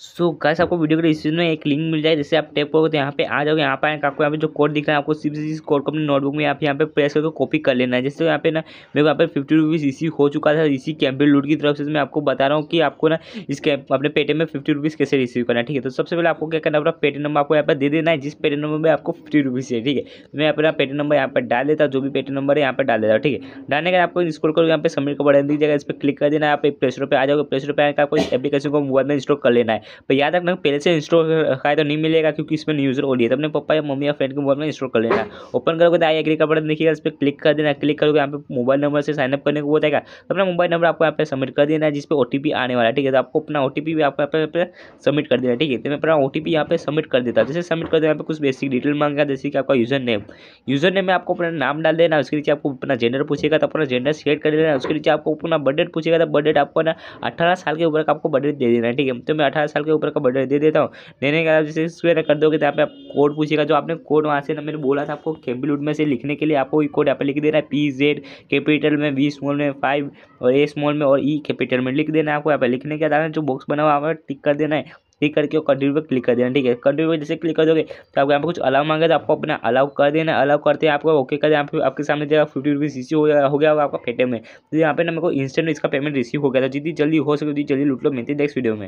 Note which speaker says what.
Speaker 1: सो so, guys आपको video के description में एक लिंक मिल जाए जैसे आप टैप करोगे तो यहाँ पे आ जाओगे यहाँ पे आएंगे आपको यहाँ पे जो कोड दिख रहा है आपको सिर्फ इस कोड को अपनी नोटबुक में आप यहाँ पे प्रेस करके कॉपी कर लेना है जैसे यहाँ पे ना मेरे को यहाँ पे फिफ्टी रुपीज़ इसी हो चुका था इसी कैंपेन लूट की तरफ से मैं आपको बता रहा हूँ कि आपको ना इस अपने पेटीएम में फिफ्टी रुपीज़ कैसे रिसीव करना है ठीक है तो सबसे पहले आपको क्या करना अपना पेटीएम नंबर आपको यहाँ पर दे देना है जिस पेटे नंबर में आपको फिफ्टी रुपीज़ है ठीक है मैं अपना पेटे नंबर यहाँ पर डाल देता हूँ जो भी पेटे नंबर है यहाँ पर डाल देता हूँ ठीक है डालने के आपको इंस्टॉल करके यहाँ पर सबमिट का बटन दीजिएगा इस पर क्लिक कर देना है आप प्ले स्टोर पर आ जाओगे प्ले स्टोर पर आकर आपको एप्लीकेशन को मोबाइल में इंस्टॉल कर लेना है पर याद रखना पहले से इंस्टॉल रखा है तो नहीं मिलेगा क्योंकि इसमें यूजर ओडी है तो अपने पापा या मम्मी या फ्रेंड के मोबाइल में इंस्टॉल कर लेना ओपन करोगे तो आई एग्री का बटन देखिएगा इस पर क्लिक कर देना क्लिक करोगे यहाँ पे मोबाइल नंबर से साइनअप करने को बताएगा तो अपना मोबाइल नंबर आपको यहाँ पे सबमिट कर देना है जिस पर ओ आने वाला है ठीक है तो आपको अपना ओ भी आपको यहाँ पर सबमिट कर देना ठीक है तो मैं अपना ओ यहाँ पे सबमिट कर देता हूँ जैसे सबमिट कर देना यहाँ पर कुछ बेसिक डिटेल मांगा जैसे कि आपका यूजर नेम यूजर नेम में आपको अपना नाम डाल देना उसके नीचे आपको अपना जेंडर पूछेगा तो अपना जेंडर सेट कर देना उसके नीचे आपको अपना बर्थडेट पूछेगा तो बर्थडेट आपको ना अठारह साल के ऊपर आपको बर्थडेट दे देना ठीक है तो मैं अठारह साल के ऊपर का बर्थडे दे देता हूँ देने के बाद जैसे स्क्वेयर कर दोगे तो यहाँ पे आप कोड पूछेगा जो आपने कोड वहाँ से मैंने बोला था आपको कैबिलूड में से लिखने के लिए आपको ये कोड यहाँ पर लिख देना है पी जेड कैपिटल में वी स्मॉल में फाइव और ए स्मॉल में और ई e कैपिटल में लिख देना है आपको यहाँ पर लिखने के बाद जो बॉक्स बना हुआ है टिक कर देना है क्लिक करके और कंट्री पर क्लिक कर देना ठीक है कंट्री पर जैसे क्लिक कर दोगे तो आपको यहाँ पर कुछ अलाउ मांगे तो आपको अपना अलाउ कर देना अलाउ करते हैं आपको ओके कर दे आप, आपके सामने जगह फिफ्टी रुपीज़ रिसीव हो गया हो गया होगा आपका पेटीएम में तो यहाँ पे ना मेरे को इंस्टेंट इसका पेमेंट रिसीव हो गया था जितनी जल्दी हो सके उतनी जल्दी लूट लो मिलती नेक्स्ट वीडियो में